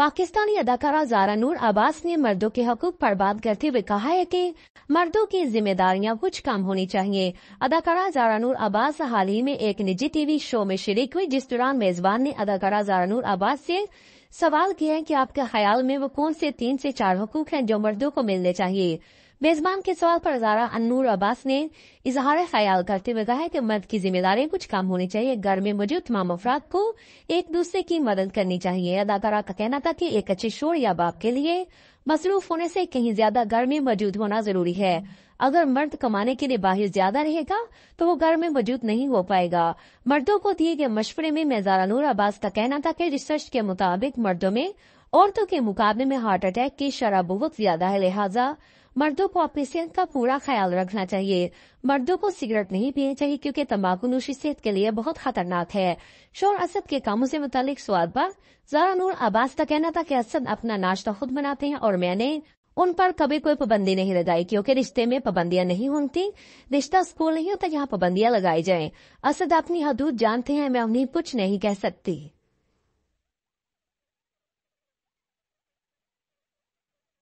पाकिस्तानी अदाकारा जारा नूर अब्बास ने मर्दों के हकूक पर बात करते हुए कहा है कि मर्दों की जिम्मेदारियां कुछ कम होनी चाहिए अदाकारा जारा नूर अब्बास हाल ही में एक निजी टीवी शो में शरीक हुई जिस दौरान मेजबान ने अदाकारा जारा नूर अब्बास से सवाल किया है कि आपके ख्याल में वो कौन से तीन से चार हकूक हैं जो मर्दों को मिलने चाहिए मेजबान के सवाल पर जारा अनूर अब्बास ने इजहार ख्याल करते हुए कहा कि मर्द की जिम्मेदारी कुछ कम होनी चाहिए घर में मौजूद तमाम अफराद को एक दूसरे की मदद करनी चाहिए अदाकारा का कहना था कि एक अच्छे शोर या बाप के लिए मसरूफ होने से कहीं ज्यादा घर में मौजूद होना जरूरी है अगर मर्द कमाने के लिए बाहर ज्यादा रहेगा तो वो घर में मौजूद नहीं हो पाएगा मर्दों को दिए गए मशवरे में मेजारा नूर अब्बास का कहना था कि रिसर्च के मुताबिक मर्दों में औरतों के मुकाबले में हार्ट अटैक की बहुत ज्यादा है लिहाजा मर्दों को अपनी सेहत का पूरा ख्याल रखना चाहिए मर्दों को सिगरेट नहीं पीने चाहिए क्योंकि तंबाकू नोशी सेहत के लिए बहुत खतरनाक है शोर असद के कामों से मुतालिक स्वाद पर जरा नूर अब्बास का कहना था कि असद अपना नाश्ता खुद बनाते हैं और मैंने उन पर कभी कोई पाबंदी नहीं लगाई क्योंकि रिश्ते में पाबंदियां नहीं होती रिश्ता स्कूल नहीं होता यहाँ पाबंदियां लगाई जाए असद अपनी हदूद जानते हैं मैं उन्हें कुछ नहीं कह सकती